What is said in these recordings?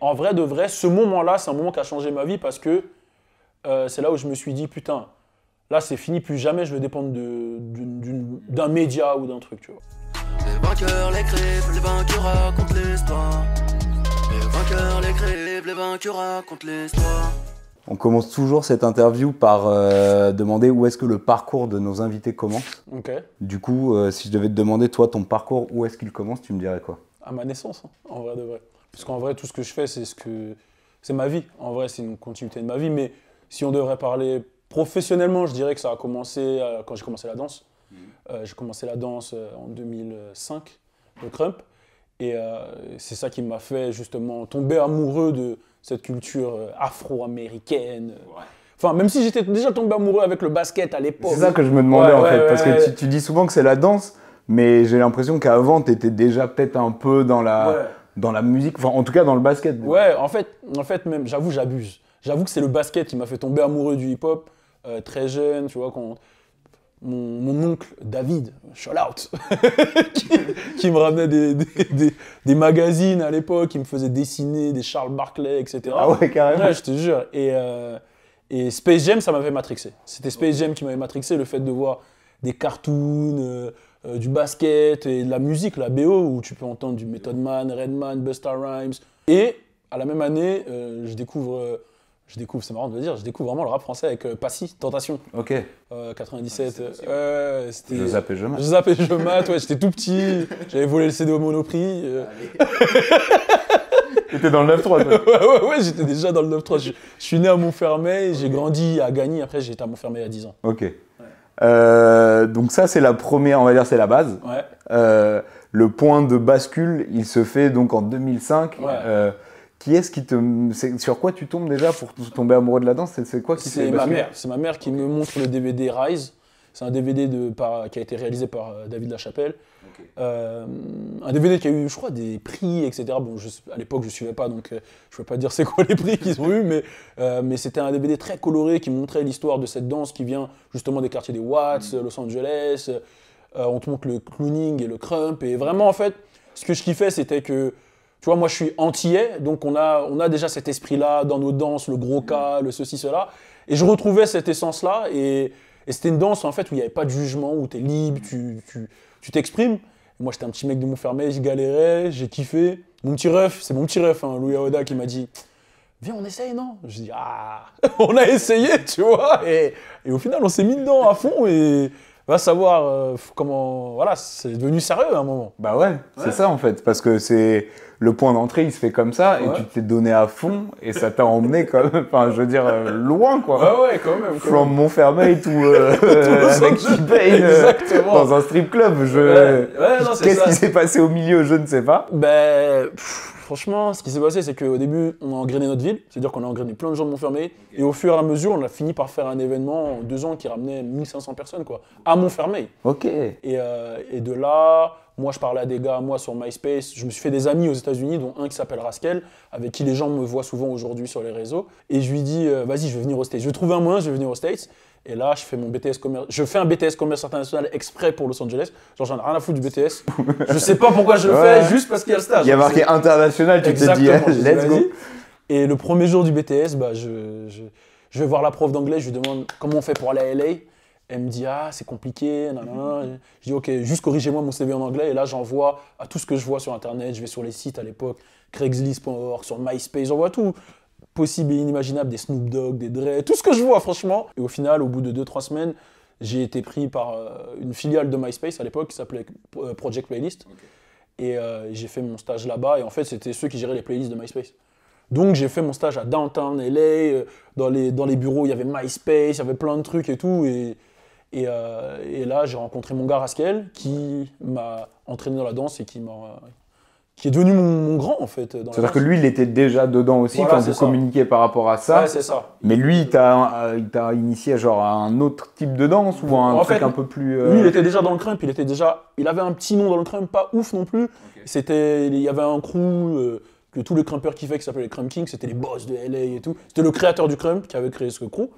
En vrai de vrai, ce moment-là, c'est un moment qui a changé ma vie parce que euh, c'est là où je me suis dit, putain, là c'est fini, plus jamais je vais dépendre d'un média ou d'un truc, tu vois. Les vainqueurs, les les racontent l'histoire. On commence toujours cette interview par euh, demander où est-ce que le parcours de nos invités commence. Ok. Du coup, euh, si je devais te demander, toi, ton parcours, où est-ce qu'il commence, tu me dirais quoi À ma naissance, hein, en vrai de vrai. Parce qu'en vrai, tout ce que je fais, c'est ce que c'est ma vie. En vrai, c'est une continuité de ma vie. Mais si on devrait parler professionnellement, je dirais que ça a commencé euh, quand j'ai commencé la danse. Mhm. Euh, j'ai commencé la danse euh, en 2005, le crump. Et c'est ça qui m'a fait justement tomber amoureux de cette culture afro-américaine. Enfin, même si j'étais déjà tombé amoureux avec le basket à l'époque. C'est ça que je me demandais en fait. parce que tu dis souvent que c'est la danse, mais j'ai l'impression qu'avant, tu étais déjà peut-être un peu dans la dans la musique, enfin en tout cas dans le basket. Ouais, en fait, en fait même, j'avoue, j'abuse. J'avoue que c'est le basket qui m'a fait tomber amoureux du hip-hop euh, très jeune, tu vois, quand mon, oncle David, shout out, qui, me ramenait des, des, magazines à l'époque, qui me faisait dessiner des Charles Barclay, etc. Ah ouais, carrément. Ouais, je te jure. Euh, et, Space Jam, ça m'avait matrixé. C'était Space Jam qui m'avait matrixé, le fait de voir des cartoons. Euh, euh, du basket et de la musique, la BO, où tu peux entendre du Method Man, Redman, Busta Rhymes. Et à la même année, euh, je découvre, euh, je découvre, c'est marrant de le dire, je découvre vraiment le rap français avec Passy, Tentation. Ok. 97. Je zappe je mate. Je zappe je mate, ouais, j'étais tout petit, j'avais volé le CD au Monoprix. T'étais dans le 9-3, Ouais, ouais, ouais j'étais déjà dans le 9-3. Je, suis né à Montfermeil, j'ai grandi à Gagny, après j'étais à Montfermeil à 10 ans. Ok. Euh, donc ça, c'est la première, on va dire, c'est la base. Euh, le point de bascule, il se fait donc en 2005. Euh, qui est-ce qui te, sur quoi tu tombes déjà pour tomber amoureux de la danse C'est quoi C'est ma mère. C'est ma mère qui me montre le DVD Rise. C'est un DVD de, qui a été réalisé par David Lachapelle. Euh, un DVD qui a eu, je crois, des prix, etc. Bon, à l'époque, je ne suivais pas, donc euh, je ne peux pas dire c'est quoi les prix qu'ils ont eu, mais, euh, mais c'était un DVD très coloré qui montrait l'histoire de cette danse qui vient justement des quartiers des Watts, mm. Los Angeles. on te montre le clowning et le crump. Et vraiment, en fait, ce que je kiffais, c'était que, tu vois, moi, je suis antillais, donc on a, on a déjà cet esprit-là dans nos danses, le gros cas, mm. le ceci, cela. Et je retrouvais cette essence-là. Et et c'était une danse, en fait, où il n'y avait pas de jugement, où tu es libre, tu t'exprimes. moi, j'étais un petit mec de Montfermeil, je galérais, j'ai kiffé. Mon petit ref, c'est mon petit ref, hein, Louis Aoda, qui m'a dit Viens, on essaye, non Je dis Ah, on a essayé, tu vois. Et, au final, on s'est mis dedans à fond et va savoir euh, comment. Voilà, c'est devenu sérieux à un moment. Bah ouais. c'est ça en fait, parce que c'est le point d'entrée, il se fait comme ça, et tu t'es donné à fond, et ça t'a emmené, comme, enfin, je veux dire, euh, loin, quoi. Ouais, ouais, quand même. Quand From Montfermeil euh, tout, euh, avec dans un strip club. Je, ouais. Qu'est-ce qui s'est passé au milieu, je ne sais pas. Ben, franchement, ce qui s'est passé, c'est qu'au début, on a engrainé notre ville, c'est-à-dire qu'on a engrainé plein de gens de Montfermeil, et au fur et à mesure, on a fini par faire un événement en deux ans qui ramenait 1500 personnes, quoi, à Montfermeil. Ok. Et, et de là, moi, je parlais à des gars, moi, sur MySpace. Je me suis fait des amis aux États-Unis, dont un qui s'appelle Rascal, avec qui les gens me voient souvent aujourd'hui sur les réseaux. Et je lui dis, euh, vas-y, je vais venir aux States. Je vais trouver un moyen, je vais venir aux States. Et là, je fais mon BTS Je fais un BTS commerce international exprès pour Los Angeles. Genre, j'en ai rien à foutre du BTS. je sais pas pourquoi je le fais, juste parce qu'il y a le stage. Il y a marqué international, tu te eh, dis, let's go. Et le premier jour du BTS, bah, je, je vais voir la prof d'anglais, je lui demande comment on fait pour aller à LA. Elle me dit Ah, c'est compliqué. non, non, Je dis Ok, juste corrigez-moi mon CV en anglais. Et là, j'envoie à tout ce que je vois sur Internet. Je vais sur les sites à l'époque, Craigslist.org, sur MySpace, j'envoie tout possible et inimaginable, des Snoop Dogg, des Dre, tout ce que je vois, franchement. Et au final, au bout de 2-3 semaines, j'ai été pris par euh, une filiale de MySpace à l'époque qui s'appelait euh, Project Playlist. Et euh, j'ai fait mon stage là-bas. Et en fait, c'était ceux qui géraient les playlists de MySpace. Donc j'ai fait mon stage à Downtown LA, dans les, dans les bureaux, il y avait MySpace, il y avait plein de trucs et tout. Euh, et, là, j'ai rencontré mon gars Rascal, qui m'a entraîné dans la danse et qui m'a qui est devenu mon, grand en fait. C'est-à-dire que lui, il était déjà dedans aussi enfin, quand vous par rapport à ça. Ouais, c'est ça. Mais lui, il t'a initié genre à un autre type de danse ou un truc un peu plus. Euh, lui, il était déjà dans le crump. Il était déjà, il avait un petit nom dans le crump, pas ouf non plus. C'était, il y avait un crew. Euh, que tous les crumpers faisaient qui s'appelaient les Crump Kings, c'était les boss de LA et tout. C'était le créateur du crump qui avait créé ce crew.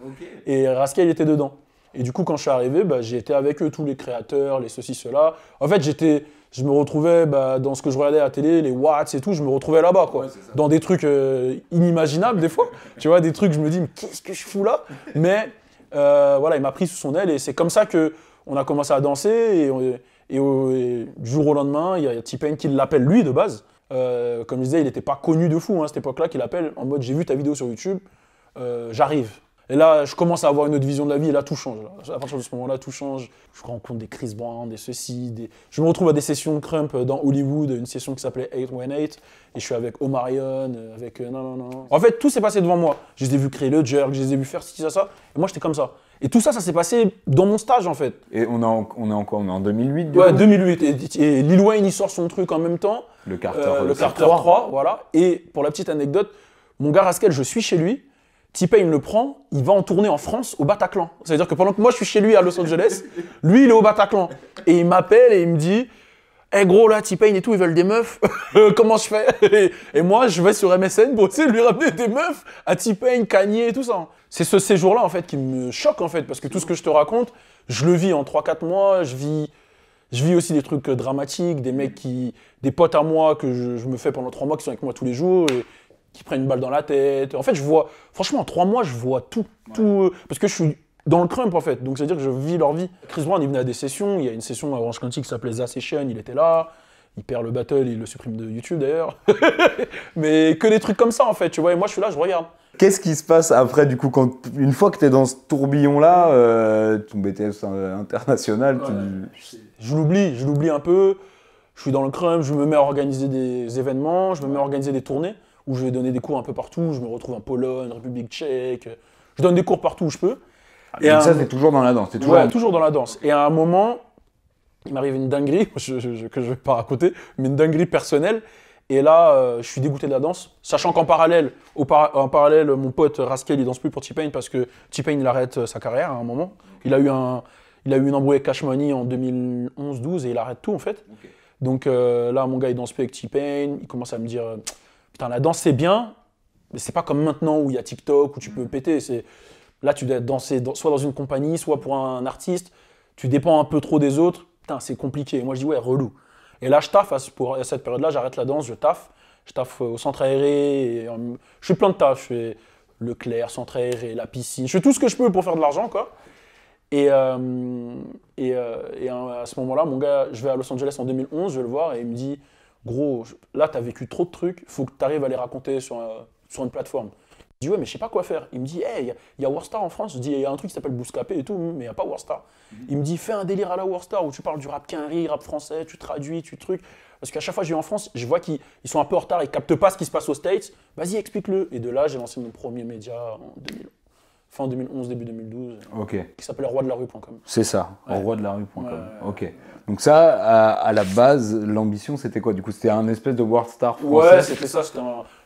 Et Rascal était dedans. Et du coup, quand je suis arrivé, bah, j'ai été avec eux, tous les créateurs, les ceci, cela. En fait, j'étais, je me retrouvais bah, dans ce que je regardais à la télé, les Watts et tout, je me retrouvais là-bas, quoi. dans des trucs euh, inimaginables, des fois. Tu vois, des trucs, je me dis, mais qu'est-ce que je fous là Mais euh, voilà, il m'a pris sous son aile et c'est comme ça que on a commencé à danser. Et, du jour au lendemain, il y a Tipeen qui l'appelle lui de base. Euh, comme je disais, il n'était pas connu de fou à hein, cette époque-là, qu'il appelle en mode j'ai vu ta vidéo sur YouTube, j'arrive. Et là, je commence à avoir une autre vision de la vie, et là, tout change. À partir de ce moment-là, tout change. Je rencontre des Chris Brown, des ceci, des... Je me retrouve à des sessions Crump dans Hollywood, une session qui s'appelait 818, et je suis avec Omarion, avec... Euh, non, non, non. En fait, tout s'est passé devant moi. Je les ai vus créer le jerk, je les ai vus faire ci, ça, ça, et moi, j'étais comme ça. Et tout ça, ça s'est passé dans mon stage, en fait. Et on est en, on est en quoi On est en 2008 Ouais, 2008. Et, et Lil Wayne, il sort son truc en même temps. Le Carter, euh, le, Carter 3. 3, voilà. Et pour la petite anecdote, mon gars Rascal, je suis chez lui, t le prend, il va en tourner en France au Bataclan. C'est-à-dire que pendant que moi je suis chez lui à Los Angeles, lui il est au Bataclan. Et il m'appelle et il me dit Eh gros là, t et tout, ils veulent des meufs, comment je fais et, moi je vais sur MSN pour lui ramener des meufs à T-Pain, et tout ça. C'est ce séjour-là en fait qui me choque en fait, parce que tout ce que je te raconte, je le vis en 3-4 mois, je vis. Je vis aussi des trucs euh, dramatiques, des mecs qui, des potes à moi que je, me fais pendant trois mois qui sont avec moi tous les jours qui prennent une balle dans la tête. En fait, je vois, franchement, en trois mois, je vois tout, tout, euh, parce que je suis dans le crump en fait. Donc c'est-à-dire que je vis leur vie. Chris Brown, il venait à des sessions. Il y a une session à Orange County qui s'appelait The Session. Il était là. Il perd le battle, il le supprime de YouTube d'ailleurs. Mais que des trucs comme ça en fait, tu vois. Et moi je suis là, je regarde. Qu'est-ce qui se passe après du coup quand une fois que tu es dans ce tourbillon là, euh, ton BTS euh, international, je l'oublie, je l'oublie un peu. Je suis dans le crump, je me mets à organiser des événements, je me mets à organiser des tournées où je vais donner des cours un peu partout. Je me retrouve en Pologne, République tchèque. Je donne des cours partout où je peux. et ça, c'est toujours dans la danse. Toujours, toujours dans la danse. Et à un moment, il m'arrive une dinguerie, que je ne vais pas raconter, mais une dinguerie personnelle. Et là, euh, je suis dégoûté de la danse, sachant qu'en parallèle, parallèle, mon pote Rascal, il danse plus pour T-Pain parce que T-Pain, il arrête euh, sa carrière à un moment. Il a eu un, il a eu une embrouille avec Cash Money en 2011-12 et il arrête tout en fait. Donc euh, là, mon gars, il danse plus avec T-Pain. Il commence à me dire Putain, la danse, c'est bien, mais c'est pas comme maintenant où il y a TikTok, où tu peux péter. C'est... Là, tu dois danser soit dans une compagnie, soit pour un artiste. Tu dépends un peu trop des autres. Putain, c'est compliqué. moi, je dis, ouais, relou. Et là, je taffe à, pour... cette période-là, j'arrête la danse, je taffe. Je taffe au centre aéré. Je fais plein de taf. Je fais Leclerc, centre aéré, la piscine. Je fais tout ce que je peux pour faire de l'argent, quoi. Et, euh, et euh, euh, à ce moment-là, mon gars, je vais à Los Angeles en 2011, je vais le voir et il me dit gros, là, tu as vécu trop de trucs, faut que tu arrives à les raconter sur, euh, sur une plateforme. Je dis, ouais, mais je sais pas quoi faire. Il me dit, hey, il y, a Warstar en France. Je dis, il y a un truc qui s'appelle Bouscapé et tout, mais il n'y a pas Warstar. Mm-hmm. Il me dit, fais un délire à la Warstar où tu parles du rap quinri, rap français, tu traduis, tu trucs. Parce qu'à chaque fois que je vais en France, je vois qu'ils sont un peu en retard, ils captent pas ce qui se passe aux States. Vas-y, explique-le. Et de là, j'ai lancé mon premier média en 2000 fin 2011, début 2012, qui s'appelle roi de la rue.com. C'est ça, ouais. roi de la rue.com. Ok. Donc ça, à, la base, l'ambition, c'était quoi Du coup, c'était un espèce de World Star français. Ouais, c'était ça.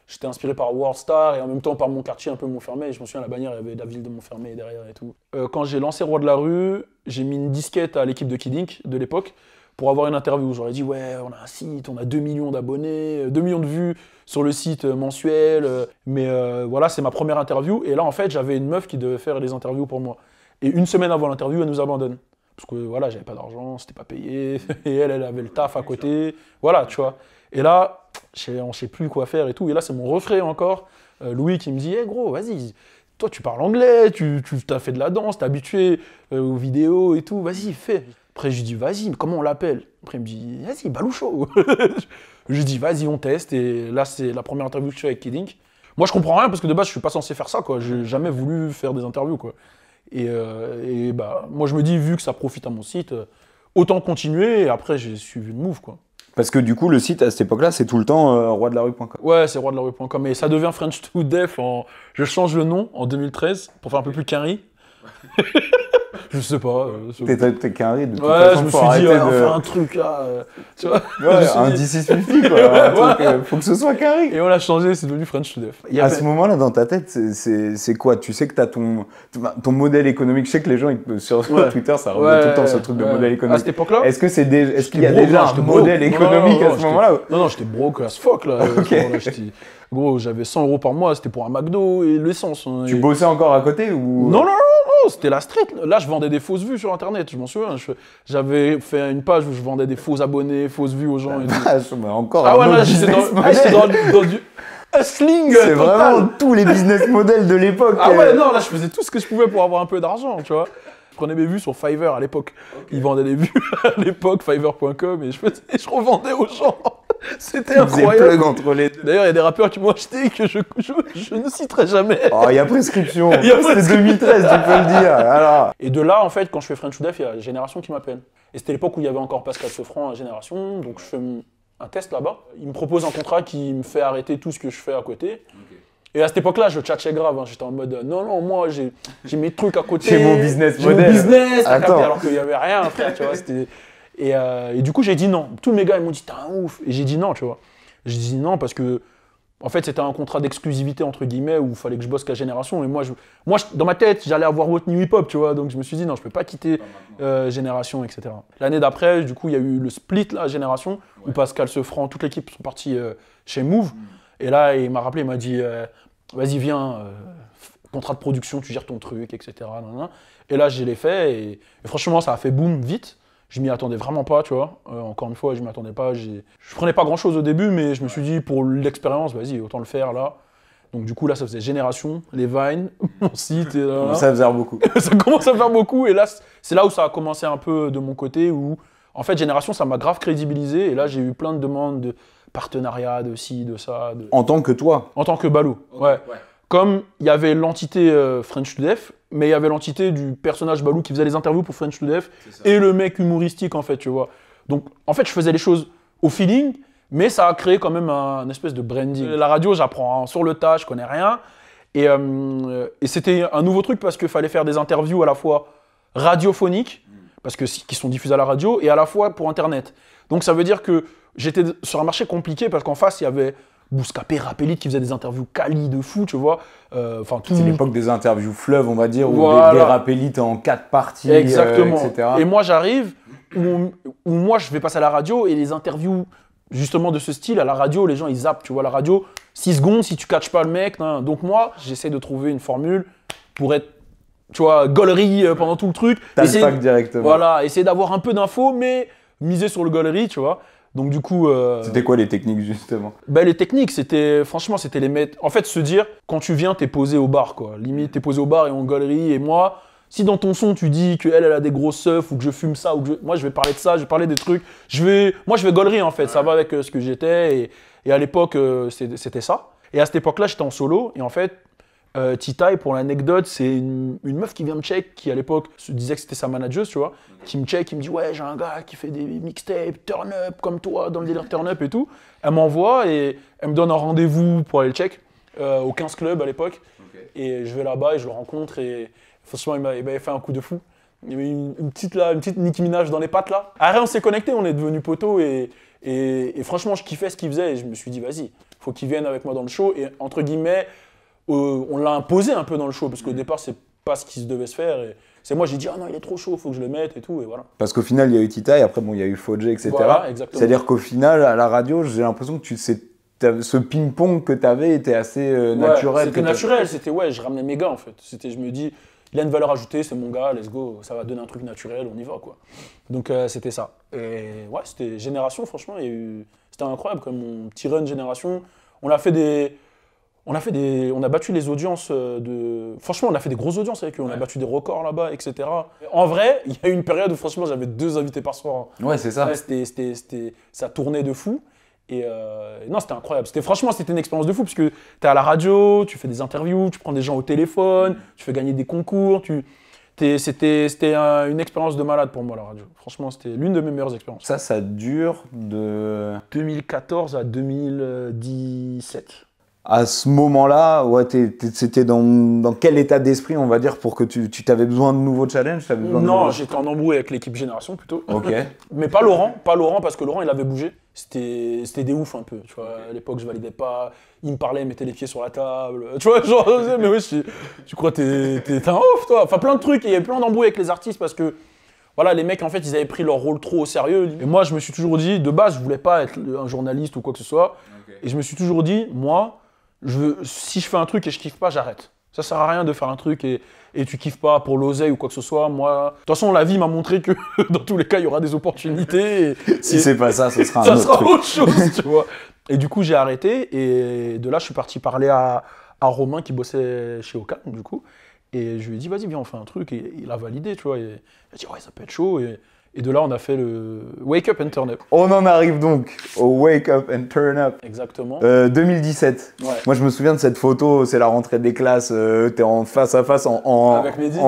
J'étais inspiré par World Star et en même temps par mon quartier un peu Montfermé. Je me souviens, à la bannière, il y avait la ville de Montfermé derrière et tout. Euh, quand j'ai lancé Roi de la rue, j'ai mis une disquette à l'équipe de Kid de l'époque pour avoir une interview. J'aurais dit, ouais, on a un site, on a 2 millions d'abonnés, 2 euh, millions de vues sur le site euh, mensuel. Euh, mais voilà, c'est ma première interview. Et là, en fait, j'avais une meuf qui devait faire les interviews pour moi. Et une semaine avant l'interview, elle nous abandonne. Parce que voilà, j'avais pas d'argent, c'était pas payé. Et elle, elle avait le taf à côté. Voilà, tu vois. Et là, on sait plus quoi faire et tout. Et là, c'est mon refrain encore, Louis, qui me dit, hé gros, vas-y toi tu parles anglais, tu, tu as fait de la danse, t'es habitué aux vidéos et tout, vas-y, fais. Après, je lui dis, vas-y, comment on l'appelle Après, il me dit, vas-y, Baloucho. je lui dis, vas-y, on teste. Et là, c'est la première interview que je fais avec Kidding. Moi, je comprends rien parce que de base, je suis pas censé faire ça, quoi. J'ai jamais voulu faire des interviews, quoi. Et, euh, bah, moi, je me dis, vu que ça profite à mon site, euh, autant continuer. Et après, j'ai suivi le move, quoi. Parce que du coup, le site à cette époque-là, c'est tout le temps euh, roi de la rue.com. Ouais, c'est roi de la rue.com. Et ça devient French to Def. En... Je change le nom en 2013 pour faire un peu plus carré. Je sais pas. Euh, t'es carré de toute ouais, façon, je me suis dit, oh, on de... fait un truc là. Euh, tu vois ouais, un dit... DC quoi. faut que ce soit carré. Et on l'a changé, c'est devenu French to à ce moment-là, dans ta tête, c'est quoi Tu sais que t'as ton, ton modèle économique. Je sais que les gens sur Twitter, ça revient tout le temps ce truc de modèle économique. À cette époque-là Est-ce qu'il y a déjà un modèle économique à ce moment-là Non, non, j'étais broke as fuck là. Gros, j'avais 100 euros par mois, c'était pour un McDo et l'essence. Hein, tu bossais encore à côté ou Non, non, non, non, c'était la street. Là, je vendais des fausses vues sur Internet, je m'en souviens. J'avais fait une page où je vendais des faux abonnés, fausses vues aux gens. Et ah, bah, encore ah ouais, j'étais dans, ah, dans, dans du C'est vraiment tous les business models de l'époque. Ah ouais, euh. non, là, je faisais tout ce que je pouvais pour avoir un peu d'argent, tu vois prenais mes vues sur Fiverr à l'époque. Ils vendaient des vues à l'époque, fiverr.com, et je, je revendais aux gens. C'était incroyable. entre les D'ailleurs, il y a des rappeurs qui m'ont acheté que je, ne citerai jamais. Oh, il y a prescription. C'est 2013, tu peux le dire. Et de là, en fait, quand je fais French Death, il y a Génération qui m'appelle. Et c'était l'époque où il y avait encore Pascal Sofran à Génération, donc je fais un test là-bas. Il me propose un contrat qui me fait arrêter tout ce que je fais à côté. Et à cette époque-là, je tchatchais grave. Hein. J'étais en mode non, non, moi, j'ai mes trucs à côté. J'ai mon business model. Mon business. Alors qu'il n'y avait rien, frère. Tu vois, euh, et, du coup, j'ai dit non. Tous mes gars, ils m'ont dit, t'es un ouf. Et j'ai dit non, tu vois. J'ai dit non parce que, en fait, c'était un contrat d'exclusivité, entre guillemets, où il fallait que je bosse qu'à Génération. Et moi, je, moi dans ma tête, j'allais avoir New hip-hop, tu vois. Donc, je me suis dit, non, je peux pas quitter euh, Génération, etc. L'année d'après, du coup, il y a eu le split, là, Génération, où Pascal Sefranc, toute l'équipe sont partis euh, chez Move. Mm. Et là, il m'a rappelé, il m'a dit, vas-y, viens contrat de production, tu gères ton truc, etc. Et là, je l'ai fait. et, franchement, ça a fait boom vite. Je m'y attendais vraiment pas, tu vois. Euh, encore une fois, je m'y attendais pas. Je prenais pas grand chose au début, mais je me suis dit, pour l'expérience, vas-y, autant le faire là. Donc du coup là ça faisait génération, les vines, mon site et là, euh, ça faisait beaucoup. ça commence à faire beaucoup et là c'est là où ça a commencé un peu de mon côté où en fait génération ça m'a grave crédibilisé et là j'ai eu plein de demandes de partenariat, de ci, de ça. En tant que toi En tant que Balou, ouais. Comme il y avait l'entité euh, French to Def, mais il y avait l'entité du personnage Balou qui faisait les interviews pour French to et le mec humoristique en fait, tu vois. Donc en fait, je faisais les choses au feeling, mais ça a créé quand même un, une espèce de branding. Euh, la radio, j'apprends hein. sur le tas, je connais rien. Euh, et, c'était un nouveau truc parce qu'il fallait faire des interviews à la fois radiophoniques, mm. parce que qui sont diffusés à la radio, et à la fois pour Internet. Donc ça veut dire que j'étais sur un marché compliqué parce qu'en face, il y avait Bouscapé, Rappelit qui faisait des interviews quali de fou, tu vois. Euh, enfin, tout... C'est l'époque des interviews fleuves, on va dire, ou des, des en quatre parties, euh, Exactement. Et moi, j'arrive, où, moi, je vais passer à la radio et les interviews justement de ce style, à la radio, les gens, ils zappent, tu vois, la radio, 6 secondes, si tu catches pas le mec. Hein. Donc moi, j'essaie de trouver une formule pour être tu vois, gaulerie euh, pendant tout le truc. pack directement. Voilà, essayer d'avoir un peu d'infos, mais miser sur le gaulerie, tu vois. Donc du coup... Euh, c'était quoi les techniques justement Ben Les techniques, c'était franchement, c'était les mettre... En fait, se dire, quand tu viens, t'es posé au bar, quoi. Limite, t'es posé au bar et en galerie. Et moi, si dans ton son, tu dis que elle a des grosses seufs ou que je fume ça, ou que je... moi, je vais parler de ça, je vais parler des trucs. Je vais... Moi, je vais galerie, en fait. Ça va avec euh, ce que j'étais. Et, à l'époque, euh, c'était ça. Et à cette époque-là, j'étais en solo. Et en fait, euh, pour l'anecdote, c'est une, meuf qui vient me check, qui à l'époque se disait que c'était sa manageuse, tu vois, qui me check, qui me dit Ouais, j'ai un gars qui fait des mixtapes, turn up comme toi, dans le délire turn up et tout. Elle m'envoie et elle me donne un rendez-vous pour aller le check aux euh, au 15 Club à l'époque. Et je vais là-bas et je le rencontre et franchement, il m'a fait un coup de fou. Il y avait une, petite, là, une petite dans les pattes là. Après, on s'est connecté, on est devenu poteau et, et, et franchement, je kiffais ce qu'il faisait et je me suis dit Vas-y, faut qu'il vienne avec moi dans le show et entre guillemets, euh, on l'a imposé un peu dans le show, parce qu'au mm. départ, c'est pas ce qui se devait se faire. c'est moi, j'ai dit, ah non, il est trop chaud, faut que je le mette et tout, et voilà. Parce qu'au final, il y a eu Tita, et après, bon, il y a eu Fodje, etc. C'est-à-dire qu'au final, à la radio, j'ai l'impression que tu sais. Ce ping-pong que tu avais était assez euh, naturel. C'était naturel, c'était ouais, je ramenais mes gars en fait. C'était, je me dis, il y a une valeur ajoutée, c'est mon gars, let's go, ça va donner un truc naturel, on y va quoi. Donc euh, c'était ça. Et ouais, c'était génération, franchement, c'était incroyable comme mon petit run génération. On a fait des, on a, fait des, on a battu les audiences euh, de. Franchement, on a fait des grosses audiences avec eux. On a battu des records là-bas, etc. En vrai, il y a eu une période où, franchement, j'avais deux invités par soir. Hein. Ouais, c'est ça. c'était, c'était, ça tournait de fou. Euh, et non, c'était incroyable. C'était franchement, c'était une expérience de fou parce que t'es à la radio, tu fais des interviews, tu prends des gens au téléphone, mm. tu fais gagner des concours, tu t'es, c'était, c'était une expérience de malade pour moi la radio. Franchement, c'était l'une de mes meilleures expériences. Ça, ça dure de 2014 à 2017 à ce moment-là, ouais, c'était dans, dans, quel état d'esprit, on va dire, pour que tu, t'avais besoin de nouveaux challenges Non, j'étais en embrouille avec l'équipe Génération plutôt. Ok. Mais pas Laurent, pas Laurent, parce que Laurent, il avait bougé. C'était, c'était des oufs un peu, tu vois. À l'époque, je validais pas. Il me parlait, il mettait les pieds sur la table. Tu vois, genre, mais oui, tu, crois t'es, t'es un ouf, toi. Enfin, plein de trucs. il y avait plein d'embrouilles avec les artistes parce que voilà, les mecs, en fait, ils avaient pris leur rôle trop au sérieux. Et moi, je me suis toujours dit, de base, je voulais pas être un journaliste ou quoi que ce soit. Et je me suis toujours dit, moi, si je fais un truc et je kiffe pas, j'arrête. Ça sert à rien de faire un truc et, et tu kiffes pas pour l'oseille ou quoi que ce soit. Moi, de toute façon, la vie m'a montré que dans tous les cas, il y aura des opportunités. si c'est pas ça, ce sera un ça autre sera autre chose, tu vois. Et du coup, j'ai arrêté et de là, je suis parti parler à, à Romain qui bossait chez Oka, du coup. Et je lui ai dit, vas-y, viens, on fait un truc. Et il a validé, tu vois. Et, il a dit, ouais, ça peut être chaud. Et, et de là, on a fait le Wake Up and Turn Up. On en arrive donc au Wake Up and Turn Up. Exactement. 2017. Euh, moi, je me souviens de cette photo, c'est la rentrée des classes. tu euh, T'es en face à face en, en,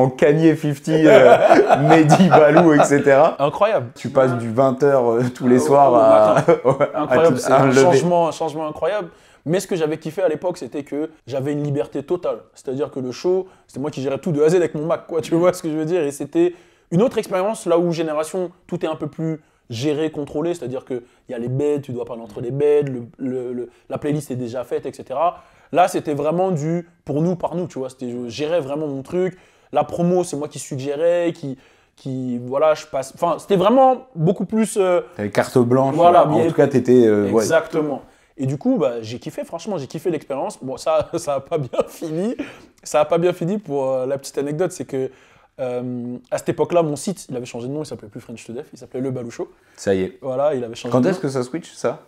canier 50, euh, Mehdi, Balou, etc. Incroyable. Tu passes du 20h tous les soirs à. incroyable, un, changement, un changement incroyable. Mais ce que j'avais kiffé à l'époque, c'était que j'avais une liberté totale. C'est-à-dire que le show, c'était moi qui gérais tout de A à Z avec mon Mac, quoi. Tu vois ce que je veux dire Et c'était une autre expérience, là où Génération, tout est un peu plus géré, contrôlé, c'est-à-dire qu'il y a les bêtes, tu dois parler entre les bêtes, la playlist est déjà faite, etc. Là, c'était vraiment du pour nous, par nous, tu vois. C'était, je gérais vraiment mon truc. La promo, c'est moi qui suggérais, qui, qui voilà je passe enfin c'était vraiment beaucoup plus euh, T'avais carte blanche voilà en tout cas t'étais euh, exactement et du coup bah, j'ai kiffé franchement j'ai kiffé l'expérience bon ça ça a pas bien fini ça a pas bien fini pour euh, la petite anecdote c'est que euh, à cette époque-là, mon site, il avait changé de nom, il s'appelait plus French to Def, il s'appelait Le Baloucho. Ça y est. Voilà, il avait changé. Quand est-ce que ça switch ça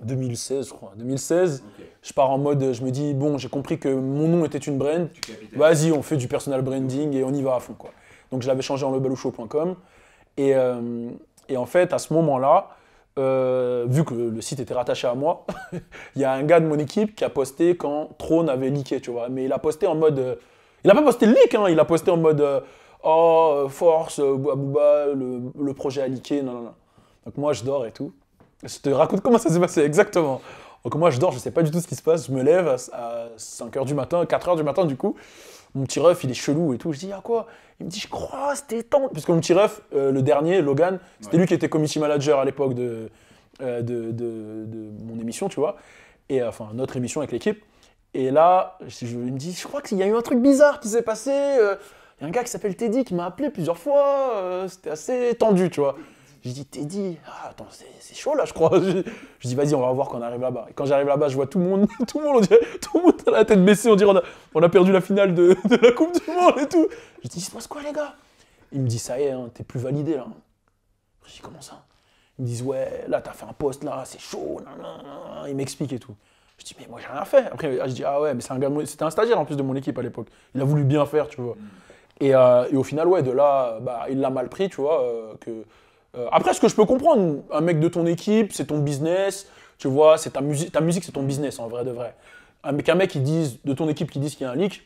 2016, je crois. 2016, je pars en mode, je me dis bon, j'ai compris que mon nom était une brand. Vas-y, on fait du personal branding et on y va à fond quoi. Donc je l'avais changé en lebaloucho.com et, euh, et en fait à ce moment-là, euh, vu que le, site était rattaché à moi, il y a un gars de mon équipe qui a posté quand Throne avait leaké, tu vois. Mais il a posté en mode, il a pas posté le leak, hein, il a posté en mode Oh, force, Booba le, projet a liqué, non, non, non. Donc moi, je dors et tout. Je te raconte comment ça s'est passé exactement. Donc moi, je dors, je sais pas du tout ce qui se passe. Je me lève à 5h du matin, 4h du matin, du coup. Mon petit ref, il est chelou et tout. Je dis, ah quoi Il me dit, je crois, c'était temps. Puisque mon petit ref, euh, le dernier, Logan, c'était lui qui était committee manager à l'époque euh, de, de, mon émission, tu vois. Et euh, enfin, notre émission avec l'équipe. Et là, je, il me dit, je crois qu'il y a eu un truc bizarre qui s'est passé. Il y a un gars qui s'appelle Teddy qui m'a appelé plusieurs fois, euh, c'était assez tendu, tu vois. J'ai dis, Teddy, ah, attends, c'est chaud là, je crois. Je, dis, vas-y, on va voir quand on arrive là-bas. Et quand j'arrive là-bas, je vois tout le monde, tout le monde, tout a la tête baissée, on dirait, on a, perdu la finale de, la Coupe du Monde et tout. Je dis, il se passe quoi, les gars Il me dit, ça y est, hein, t'es plus validé là. Je dis, comment ça Ils me disent, ouais, là, t'as fait un poste là, c'est chaud, nan, nan, Il et tout. Je dis, mais moi, j'ai rien fait. Après, je dis, ah ouais, mais c'est un c'était un stagiaire en plus de mon équipe à l'époque. Il a voulu bien faire, tu vois. Mm. Euh, et, au final, ouais, de là, bah, il l'a mal pris, tu vois. Euh, que, euh, après, ce que je peux comprendre, un mec de ton équipe, c'est ton business, tu vois, c'est ta, musique, ta musique, c'est ton business, en vrai de vrai. Un, Qu'un mec qui dise, de ton équipe qui dise qu'il y a un leak,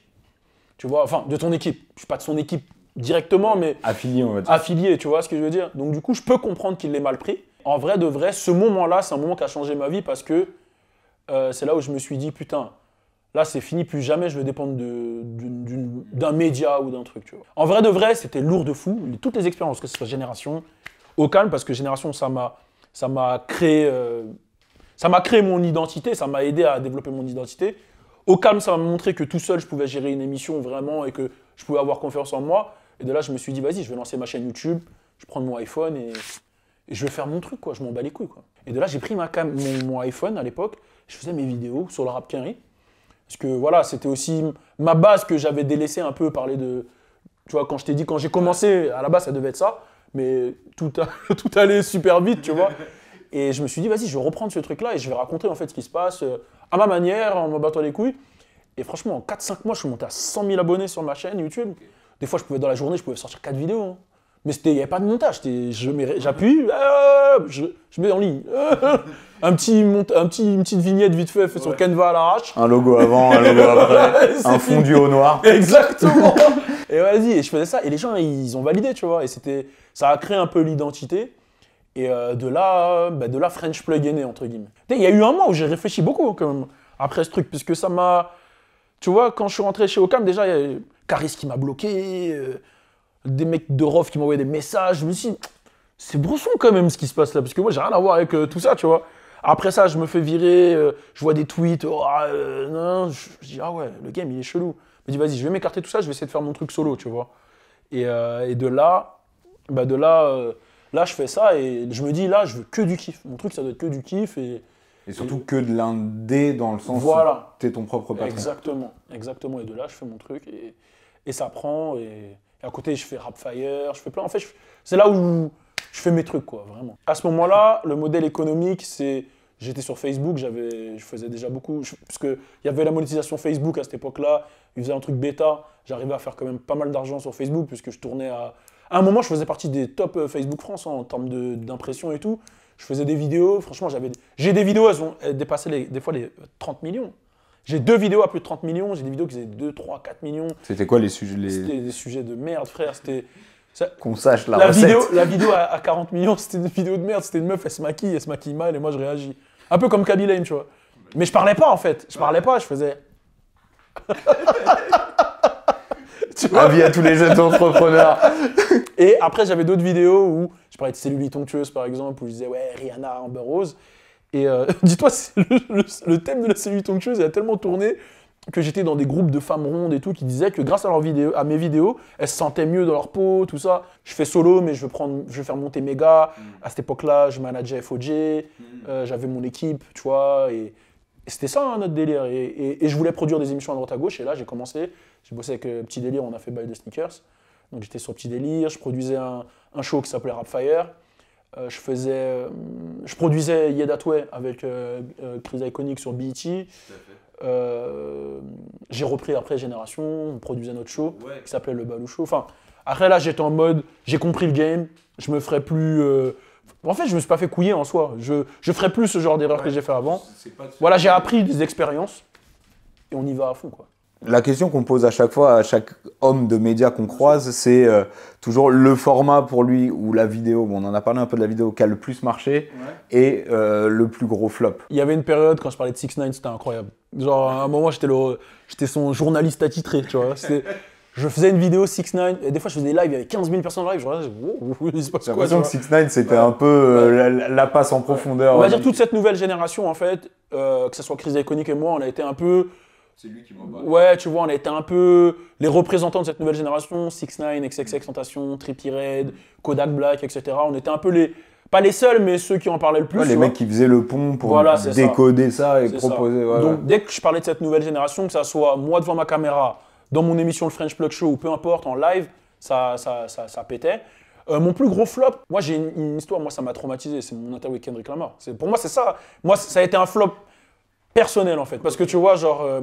tu vois, enfin, de ton équipe, je suis pas de son équipe directement, mais. Affilié, Affilié, tu vois ce que je veux dire. Donc, du coup, je peux comprendre qu'il l'ait mal pris. En vrai de vrai, ce moment-là, c'est un moment qui a changé ma vie parce que c'est là où je me suis dit, putain, Là, c'est fini, plus jamais je vais dépendre d'un média ou d'un truc, tu vois. En vrai de vrai, c'était lourd de fou. Toutes les expériences, que ce soit Génération, au calme, parce que Génération, ça m'a, créé, euh, ça m'a créé mon identité, ça m'a aidé à développer mon identité. Au calme, ça m'a montré que tout seul, je pouvais gérer une émission vraiment et que je pouvais avoir confiance en moi. Et de là, je me suis dit, vas-y, je vais lancer ma chaîne YouTube, je prends mon iPhone et, je vais faire mon truc, quoi. Je m'en bats les couilles, quoi. Et de là, j'ai pris ma cam mon, iPhone à l'époque, je faisais mes vidéos sur le rap parce que voilà, c'était aussi ma base que j'avais délaissée un peu, parler de. Tu vois, quand je t'ai dit, quand j'ai commencé, à la base, ça devait être ça, mais tout, tout allait super vite, tu vois. Et je me suis dit, vas-y, je vais reprendre ce truc-là et je vais raconter en fait ce qui se passe euh, à ma manière, en me battant les couilles. Et franchement, en 4-5 mois, je suis monté à 100 000 abonnés sur ma chaîne YouTube. Des fois, je pouvais, dans la journée, je pouvais sortir 4 vidéos. Hein. Mais il n'y avait pas de montage. J'appuie, je, je, mets en ligne. un petit, un une petite vignette vite fait, sur Canva à l'arrache. Un logo avant, un logo après, un fondu au noir. Exactement. et vas-y, et je faisais ça. Et les gens, ils ont validé, tu vois. Et c'était, ça a créé un peu l'identité. Et euh, de là, bah, de là, French Plug est né, entre guillemets. Il y a eu un mois où j'ai réfléchi beaucoup, hein, quand même, après ce truc, puisque ça m'a. Tu vois, quand je suis rentré chez Ocam, déjà, il y a Caris qui m'a bloqué, euh, des mecs de Rof qui m'envoyaient des messages. Je me suis dit, c'est brosson quand même ce qui se passe là, parce que moi, j'ai rien à voir avec euh, tout ça, tu vois. Après ça, je me fais virer, euh, je vois des tweets, oh, ah, euh, non, je, dis ah ouais, le game il est chelou. Je me dis vas-y, je vais m'écarter tout ça, je vais essayer de faire mon truc solo, tu vois. Et, euh, de là, bah de là, là je fais ça et je me dis là, je veux que du kiff. Mon truc ça doit être que du kiff et. surtout que de l'indé dans le sens voilà. tu es ton propre patron. Exactement, exactement. Et de là, je fais mon truc et, et ça prend et, à côté je fais rap fire, je fais plein. En fait, c'est là où je fais mes trucs, quoi, vraiment. À ce moment-là, le modèle économique, c'est. J'étais sur Facebook, j'avais, je faisais déjà beaucoup. Je, parce qu'il y avait la monétisation Facebook à cette époque-là. Ils faisaient un truc bêta. J'arrivais à faire quand même pas mal d'argent sur Facebook, puisque je tournais à. À un moment, je faisais partie des top euh, Facebook France hein, en termes d'impression et tout. Je faisais des vidéos. Franchement, j'avais. J'ai des vidéos, elles ont dépassé des fois les 30 euh, millions. J'ai deux vidéos à plus de 30 millions, j'ai des vidéos qui faisaient 2, 3, 4 millions. C'était quoi les sujets les... C'était des sujets de merde, frère. C'était qu'on sache la, la recette. Vidéo, la vidéo à 40 millions, c'était une vidéo de merde, c'était une meuf, elle se maquille, elle se maquille mal et moi je réagis. Un peu comme Kaby tu vois. Mais je parlais pas en fait, je parlais pas, je faisais. tu vois à tous les jeunes entrepreneurs. et après, j'avais d'autres vidéos où je parlais de cellulite tonctueuse par exemple, où je disais ouais, Rihanna, Amber Rose. Et euh, dis-toi, le, thème de la cellulite onctueuse, il a tellement tourné que j'étais dans des groupes de femmes rondes et tout qui disaient que grâce à, à mes vidéos, elles se sentaient mieux dans leur peau, tout ça. Je fais solo, mais je veux, prendre, je veux faire monter mes gars. Mm. À cette époque-là, je manageais FOJ, mm. euh, j'avais mon équipe, tu vois. Et, c'était ça hein, notre délire. Et, je voulais produire des émissions à droite à gauche. Et là, j'ai commencé, j'ai bossé avec euh, Petit Délire, on a fait Bail de Sneakers. Donc j'étais sur Petit Délire, je produisais un, show qui s'appelait Rapfire. Euh, je faisais, je produisais Yedatway avec Chris Iconic sur BET. Euh, j'ai repris après Génération, on produisait notre show qui s'appelait Le Balou Show. Enfin, après là, j'étais en mode, j'ai compris le game, je me ferai plus. Euh, en fait, je me suis pas fait couiller en soi. Je, je ferai plus ce genre d'erreur que j'ai fait avant. Voilà, j'ai appris des expériences et on y va à fond, quoi la question qu'on pose à chaque fois à chaque homme de médias qu'on croise, c'est euh, toujours le format pour lui ou la vidéo. Bon, on en a parlé un peu de la vidéo qui a le plus marché et euh, le plus gros flop. Il y avait une période quand je parlais de 6 9 c'était incroyable. Genre à un moment j'étais le j'étais son journaliste attitré, tu vois. je faisais une vidéo 6 9 et des fois je faisais des lives, il y avait 15 000 personnes en live, je l'impression que 6 9 c'était un peu euh, la, passe en profondeur. On va dire toute cette nouvelle génération en fait, que ce soit Chris iconique et moi, on a été un peu c'est lui qui m'a Ouais, tu vois, on était un peu les représentants de cette nouvelle génération, 6 9 XXX Tentation, Trippie Red, Kodak Black, etc. On était un peu les pas les seuls, mais ceux qui en parlaient le plus. les mecs qui faisaient le pont pour décoder ça, et proposer. Donc dès que je parlais de cette nouvelle génération, que ça soit moi devant ma caméra, dans mon émission le French Plug Show ou peu importe, en live, ça, ça, ça pétait. Euh, mon plus gros flop, moi j'ai une, histoire, moi ça m'a traumatisé, c'est mon interview avec Kendrick Lamar. Pour moi c'est ça, moi ça a été un flop personnel en fait, parce que tu vois genre... Euh,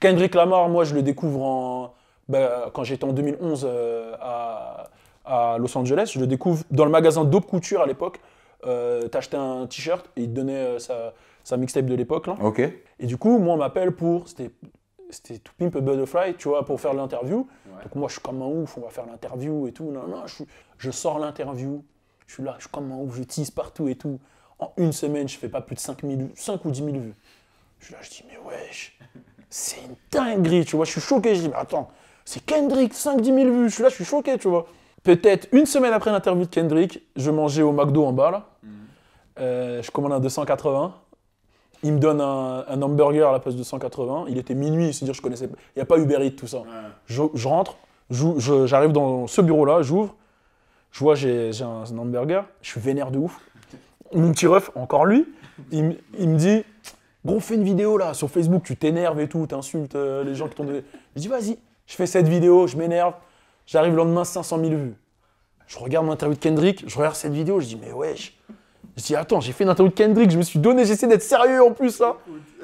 Kendrick Lamar, moi, je le découvre en, ben, quand j'étais en 2011 euh, à, Los Angeles. Je le découvre dans le magasin Dope Couture à l'époque. Euh, t'achetais un t-shirt et il te donnait euh, sa, mixtape de l'époque. Ok. Et du coup, moi, on m'appelle pour. C'était c'était tout pimp butterfly, tu vois, pour faire l'interview. Donc moi, je suis comme un ouf, on va faire l'interview et tout. Non, non, je, sors l'interview, je suis là, je suis comme un ouf, je tease partout et tout. En une semaine, je fais pas plus de 5, 000, 5 ou 10 000 vues. Je suis là, je dis, mais wesh, c'est une dinguerie, tu vois. Je suis choqué. Je dis, mais attends, c'est Kendrick, 5-10 000 vues. Je suis là, je suis choqué, tu vois. Peut-être une semaine après l'interview de Kendrick, je mangeais au McDo en bas, là. Mm. Euh, je commande un 280. Il me donne un, hamburger à la place de 180. Il était minuit, c'est-à-dire je connaissais Il n'y a pas Uber Eats, tout ça. Je, rentre, j'arrive dans ce bureau-là, j'ouvre. Je vois, j'ai un, hamburger. Je suis vénère de ouf. Mon petit ref, encore lui, il me dit « Gros, fais une vidéo là sur Facebook, tu t'énerves et tout, t'insultes euh, les gens qui t'ont donné. Je dis vas-y, je fais cette vidéo, je m'énerve, j'arrive le lendemain 500 000 vues. Je regarde mon interview de Kendrick, je regarde cette vidéo, je dis mais wesh. Je dis attends, j'ai fait une interview de Kendrick, je me suis donné, j'essaie d'être sérieux en plus là.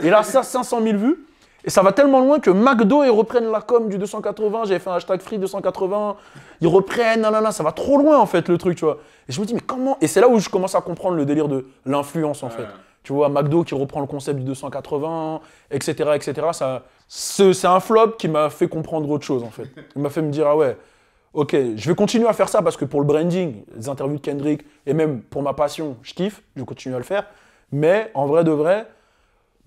Et là, ça, 500 000 vues. Et ça va tellement loin que McDo, ils reprennent la com du 280. J'avais fait un hashtag free 280. Ils reprennent, nanana. Ça va trop loin, en fait, le truc, tu vois. Et je me dis, mais comment Et c'est là où je commence à comprendre le délire de l'influence, en fait. Tu vois, McDo qui reprend le concept du 280, etc. etc. c'est un flop qui m'a fait comprendre autre chose, en fait. Il m'a fait me dire, ah ouais, ok, je vais continuer à faire ça parce que pour le branding, les interviews de Kendrick, et même pour ma passion, je kiffe, je continue à le faire. Mais en vrai de vrai,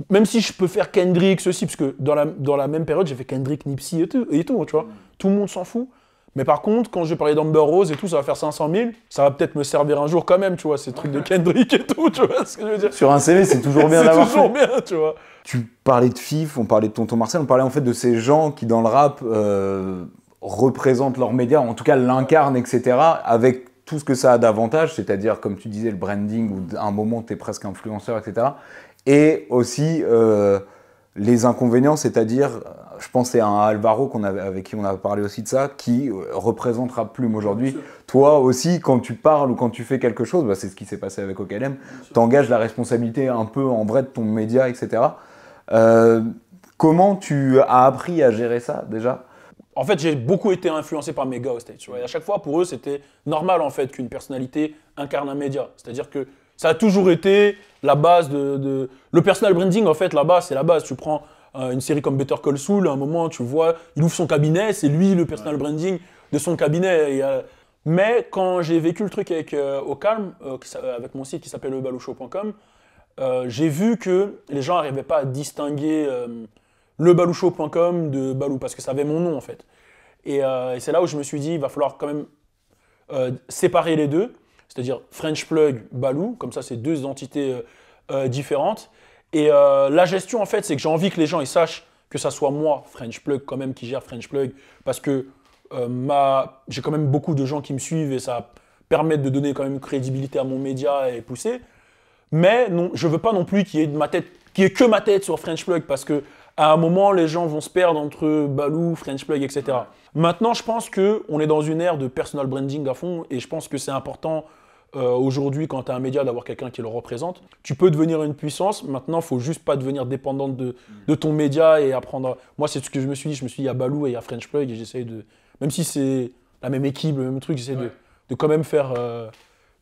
même si je peux faire Kendrick, ceci, parce que dans la, dans la même période, j'ai fait Kendrick, Nipsey et tout, et tout tu vois. Mm. Tout le monde s'en fout. Mais par contre, quand je parlais d'Amber Rose et tout, ça va faire 500 000, ça va peut-être me servir un jour quand même, tu vois, ces trucs de Kendrick et tout, tu vois ce que je veux dire. Sur un CV, c'est toujours bien d'avoir. c'est toujours bien, tu vois. Tu parlais de FIF, on parlait de Tonton Marcel, on parlait en fait de ces gens qui, dans le rap, euh, représentent leurs média, en tout cas l'incarnent, etc., avec tout ce que ça a d'avantage, c'est-à-dire, comme tu disais, le branding, où à un moment, tu es presque influenceur, etc. Et aussi. Euh, les inconvénients, c'est-à-dire je pensais à Alvaro qu'on avait, avec qui on a parlé aussi de ça, qui euh, représentera Plume aujourd'hui. Toi aussi, quand tu parles ou quand tu fais quelque chose, bah, c'est ce qui s'est passé avec OKLM, t'engages la responsabilité un peu en vrai de ton média, etc. Euh, comment tu as appris à gérer ça déjà en fait, j'ai beaucoup été influencé par mes gars au stage. à chaque fois, pour eux, c'était normal en fait qu'une personnalité incarne un média. C'est-à-dire que ça a toujours été la base de, de... le personal branding. En fait, la base, c'est la base. Tu prends euh, une série comme Better Call Saul, à un moment, tu vois, il ouvre son cabinet, c'est lui le personal branding de son cabinet. Euh, mais quand j'ai vécu le truc avec euh, Au Calme, avec mon site qui s'appelle lebalouchot.com, j'ai vu que les gens n'arrivaient pas à distinguer lebalouchot.com de Balou, parce que ça avait mon nom en fait. Et, c'est là où je me suis dit, il va falloir quand même séparer les deux c'est-à-dire French Plug, Balou, comme ça c'est deux entités différentes, et euh, la gestion, en fait, c'est que j'ai envie que les gens ils sachent que ça soit moi, French Plug, quand même, qui gère French Plug, parce que euh, j'ai quand même beaucoup de gens qui me suivent et ça permet de donner quand même crédibilité à mon média et pousser. Mais non, je veux pas non plus qu'il y ait ma tête, qui est que ma tête sur French Plug, parce que à un moment, les gens vont se perdre entre Balou, French Plug, etc. Maintenant, je pense qu'on est dans une ère de personal branding à fond, et je pense que c'est important euh, aujourd'hui, quand tu as un média, d'avoir quelqu'un qui le représente. Tu peux devenir une puissance. Maintenant, faut juste pas devenir dépendante de, ton média et apprendre. Moi, c'est ce que je me suis dit. Je me suis dit, il y a Balou et il y a French Plug et j'essaye de. Même si c'est la même équipe, le même truc, j'essaie de, quand même faire euh,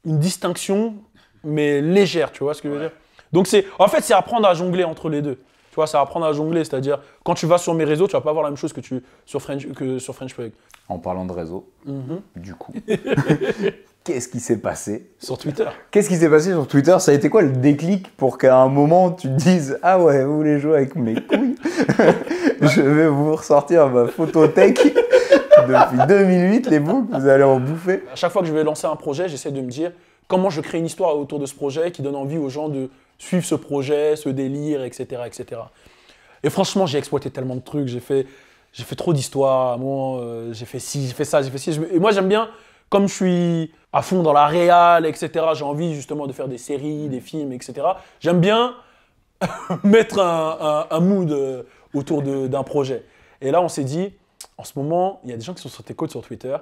une distinction, mais légère, tu vois ce que je veux dire Donc, c'est en fait, c'est apprendre à jongler entre les deux. Tu vois, ça apprendre à jongler. C'est-à-dire, quand tu vas sur mes réseaux, tu vas pas voir la même chose que, tu, sur, French, que sur French En parlant de réseau, mm-hmm. du coup, qu'est-ce qui s'est passé Sur Twitter. Qu'est-ce qui s'est passé sur Twitter Ça a été quoi le déclic pour qu'à un moment, tu te dises Ah ouais, vous voulez jouer avec mes couilles Je vais vous ressortir ma photothèque. Depuis 2008, les boucles, vous allez en bouffer. À chaque fois que je vais lancer un projet, j'essaie de me dire comment je crée une histoire autour de ce projet qui donne envie aux gens de suivre ce projet, ce délire, etc. etc. Et franchement, j'ai exploité tellement de trucs, j'ai fait, j'ai fait trop d'histoires, moi, euh, j'ai fait ci, j'ai fait ça, j'ai fait ci. Et moi, j'aime bien, comme je suis à fond dans la réal, etc., j'ai envie justement de faire des séries, des films, etc. J'aime bien mettre un, mood euh, autour d'un projet. Et là, on s'est dit, en ce moment, il y a des gens qui sont sur tes codes sur Twitter,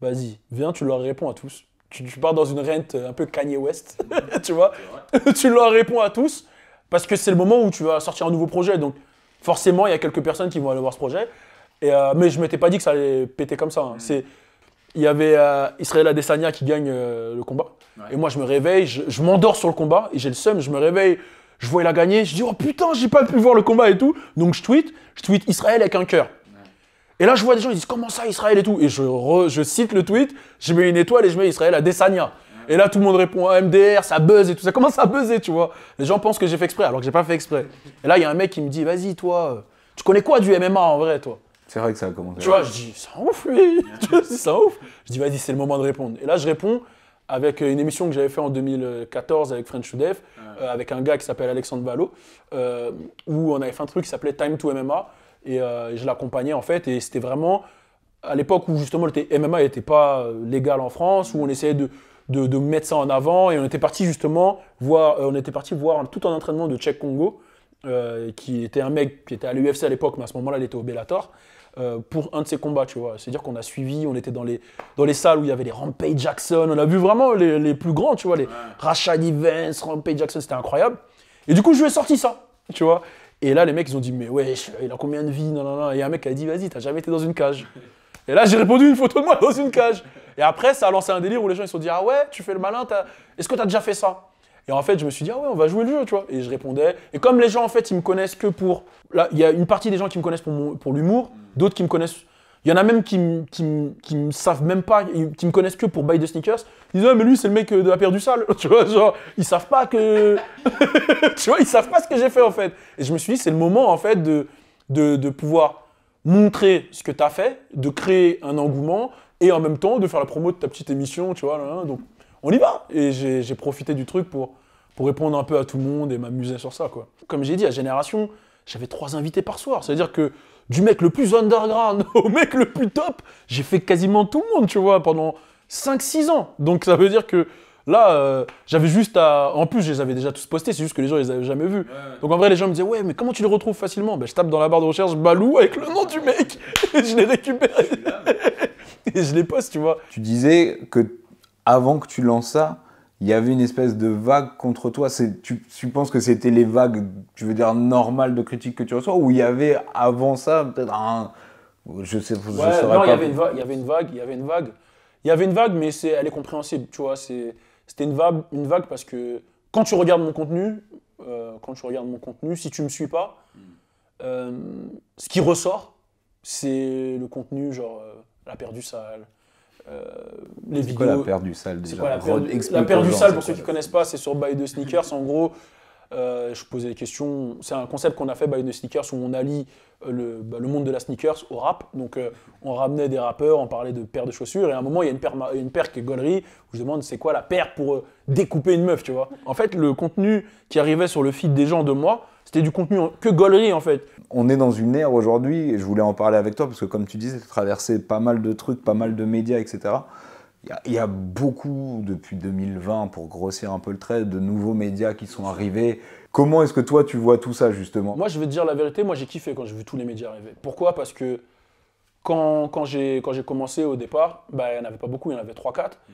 vas-y, viens, tu leur réponds à tous tu, pars dans une rente euh, un peu Kanye West, tu vois. tu leur réponds à tous parce que c'est le moment où tu vas sortir un nouveau projet. Donc forcément, il y a quelques personnes qui vont aller voir ce projet. Euh, mais je m'étais pas dit que ça allait péter comme ça. Hein. Mm. C'est il y avait euh, Israël Adesanya qui gagne le combat. Et moi, je me réveille, je, m'endors sur le combat et j'ai le seum. Je me réveille, je vois il a gagné, je dis oh putain, j'ai pas pu voir le combat et tout. Donc je tweet, je tweet Israël avec un cœur. Et là, je vois des gens, ils disent comment ça Israël et tout. Et je, cite le tweet, je mets une étoile et je mets Israël à Desania. Et là, tout le monde répond MDR, ça buzz et tout ça. commence à buzzer, tu vois Les gens pensent que j'ai fait exprès alors que j'ai pas fait exprès. Et là, il y a un mec qui me dit vas-y, toi, euh, tu connais quoi du MMA en vrai, toi C'est vrai que ça a commencé. Tu vois, je dis c'est ouf, lui C'est ouf Je dis vas-y, c'est le moment de répondre. Et là, je réponds avec euh, une émission que j'avais fait en 2014 avec French Udef, euh, avec un gars qui s'appelle Alexandre Valo, où on avait fait un truc qui s'appelait Time to MMA, euh, et je l'accompagnais en fait. Et c'était vraiment à l'époque où justement le MMA n'était pas euh, légal en France, où on essayait de, de, mettre ça en avant et on était parti justement voir, euh, on était parti voir tout un entraînement de Tchèque Congo. qui était un mec qui était à l'UFC à l'époque, mais à ce moment-là, il était au Bellator, pour un de ses combats, tu vois. C'est-à-dire qu'on a suivi, on était dans les, dans les salles où il y avait les Rampage Jackson, on a vu vraiment les, les plus grands, tu vois, les Rashad Evans, Rampage Jackson, c'était incroyable. Et du coup, je lui ai sorti ça, tu vois. Et là, les mecs, ils ont dit, mais ouais, il a combien de vie non, non, non. Et un mec a dit, vas-y, t'as jamais été dans une cage. Et là, j'ai répondu une photo de moi dans une cage. Et après, ça a lancé un délire où les gens, ils se sont dit, ah ouais, tu fais le malin, est-ce que t'as déjà fait ça Et en fait, je me suis dit, ah ouais, on va jouer le jeu, tu vois. Et je répondais. Et comme les gens, en fait, ils me connaissent que pour. Là, il y a une partie des gens qui me connaissent pour, pour l'humour, d'autres qui me connaissent il y en a même qui me savent même pas, qui me connaissent que pour buy the sneakers. Ils disent, ah, mais lui, c'est le mec euh, de la paire du sale. Tu vois, genre, ils savent pas que. tu vois, ils savent pas ce que j'ai fait, en fait. Et je me suis dit, c'est le moment, en fait, de, de, pouvoir montrer ce que tu as fait, de créer un engouement et en même temps de faire la promo de ta petite émission, tu vois. donc, on y va. Et j'ai profité du truc pour, pour répondre un peu à tout le monde et m'amuser sur ça, quoi. Comme j'ai dit, à Génération, j'avais trois invités par soir. C'est-à-dire que du mec le plus underground au mec le plus top, j'ai fait quasiment tout le monde, tu vois, pendant 5-6 ans. Donc ça veut dire que là, euh, j'avais juste à. En plus, je les avais déjà tous postés, c'est juste que les gens les avaient jamais vus. Donc en vrai, les gens me disaient Ouais, mais comment tu les retrouves facilement ben, Je tape dans la barre de recherche Balou avec le nom du mec et je les récupère et je les poste, tu vois. Tu disais que avant que tu lances ça, il y avait une espèce de vague contre toi. Tu, tu, penses que c'était les vagues, tu veux dire, normales de critiques que tu reçois, ou il y avait avant ça peut-être un. Je sais, je ouais, pas. Il y, avait une vague, il y avait une vague, il y avait une vague. Il y avait une vague, mais c'est, elle est compréhensible, tu vois. C'était une vague, une vague parce que quand tu regardes mon contenu, euh, quand tu regardes mon contenu, si tu me suis pas, hmm. euh, ce qui ressort, c'est le contenu genre euh, la perdu sale, euh, les vidéos. Quoi la paire du sale déjà la, paire du, sale, pour ceux qui ne connaissent pas, c'est sur Buy de Sneakers. En gros, euh, je posais des questions. C'est un concept qu'on a fait buy de Sneakers où on allie euh, bah, le, monde de la sneakers au rap. Donc on ramenait des rappeurs, on parlait de paires de chaussures. Et à un moment, il y a une paire, une paire qui est gaulerie où je demande c'est quoi la paire pour découper une meuf, tu vois. En fait, le contenu qui arrivait sur le feed des gens de moi, c'était du contenu que gaulerie en fait. On est dans une ère aujourd'hui, et je voulais en parler avec toi, parce que comme tu disais, tu traversé pas mal de trucs, pas mal de médias, etc. Il y, a, beaucoup, depuis 2020, pour grossir un peu le trait, de nouveaux médias qui sont arrivés. Comment est-ce que toi, tu vois tout ça, justement Moi, je vais te dire la vérité, moi, j'ai kiffé quand j'ai vu tous les médias arriver. Pourquoi Parce que quand, quand j'ai commencé au départ, bah, il n'y en avait pas beaucoup, il y en avait 3-4. Mm.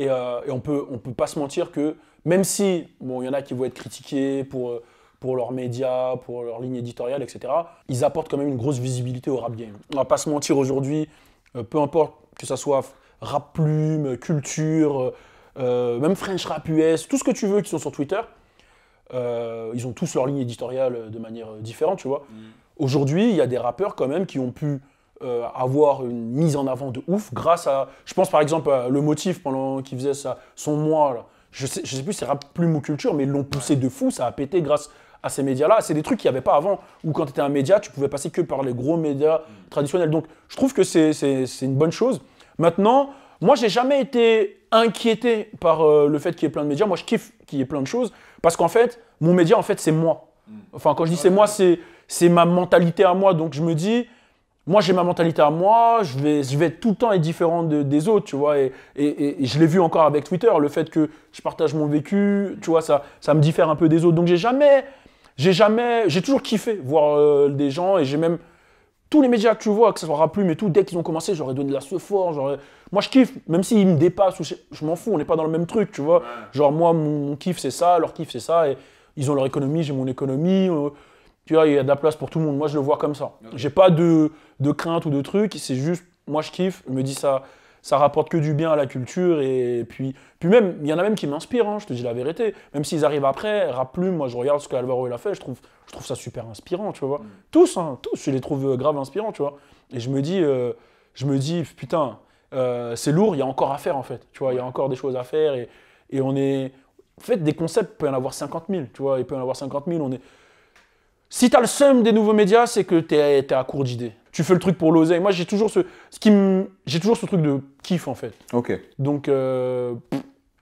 Euh, et, on peut, ne on peut pas se mentir que, même si, bon, il y en a qui vont être critiqués pour... Euh, pour leurs médias, pour leur ligne éditoriale, etc. Ils apportent quand même une grosse visibilité au rap game. On va pas se mentir aujourd'hui, euh, peu importe que ça soit rap plume, culture, euh, euh, même French rap US, tout ce que tu veux qui sont sur Twitter, ils ont tous leur ligne éditoriale de manière différente, tu vois. Mm. Aujourd'hui, il y a des rappeurs quand même qui ont pu avoir une mise en avant de ouf grâce à. Je pense par exemple à le motif pendant qu'il faisait ça, son mois. Je sais, je sais plus si c'est rap plume ou culture, mais ils l'ont poussé de fou, ça a pété grâce à ces médias-là. C'est des trucs qu'il n'y avait pas avant, où quand tu étais un média, tu pouvais passer que par les gros médias traditionnels. Donc je trouve que c'est une bonne chose. Maintenant, moi, j'ai jamais été inquiété par euh, le fait qu'il y ait plein de médias. Moi, je kiffe qu'il y ait plein de choses, parce qu'en fait, mon média, en fait, c'est moi. Hmm. Enfin, quand je dis c'est moi, c'est ma mentalité à moi. Donc je me dis, moi j'ai ma mentalité à moi, je vais, je vais tout le temps être différent des autres, tu vois. Et, et, et je l'ai vu encore avec Twitter, le fait que je partage mon vécu, tu vois, ça, ça me diffère un peu des autres. Donc j'ai jamais, j'ai jamais, j'ai toujours kiffé voir euh, des gens et j'ai même tous les médias que tu vois, que ça soit plus mais tout, dès qu'ils ont commencé, j'aurais donné de la ce fort. Genre, moi, je kiffe, même s'ils me dépassent, je, je m'en fous, on n'est pas dans le même truc, tu vois. Genre, moi, mon, kiff, c'est ça, leur kiff, c'est ça, et ils ont leur économie, j'ai mon économie. Euh, tu vois, il y a de la place pour tout le monde. Moi, je le vois comme ça. J'ai pas de, de crainte ou de truc, c'est juste, moi, je kiffe, je me dis ça, ça rapporte que du bien à la culture. Et puis, puis même, il y en a même qui m'inspirent, hein, je te dis la vérité. Même s'ils arrivent après, plus moi je regarde ce qu'Alvaro il a fait, je trouve, je trouve ça super inspirant, tu vois. Mm. Tous, hein, tous, je les trouve euh, grave inspirants, tu vois. Et je me dis, euh, je me dis putain, euh, c'est lourd, il y a encore à faire en fait. Tu vois, il y a encore des choses à faire. Et, et on est. En fait, des concepts, peut y en avoir 50 000, tu vois. Il peut y en avoir 50 000. On est si t'as le seum des nouveaux médias, c'est que t'es es à court d'idées. Tu fais le truc pour l'oseille. Moi, j'ai toujours ce, j'ai toujours ce truc de kiff en fait. Ok. Donc, euh,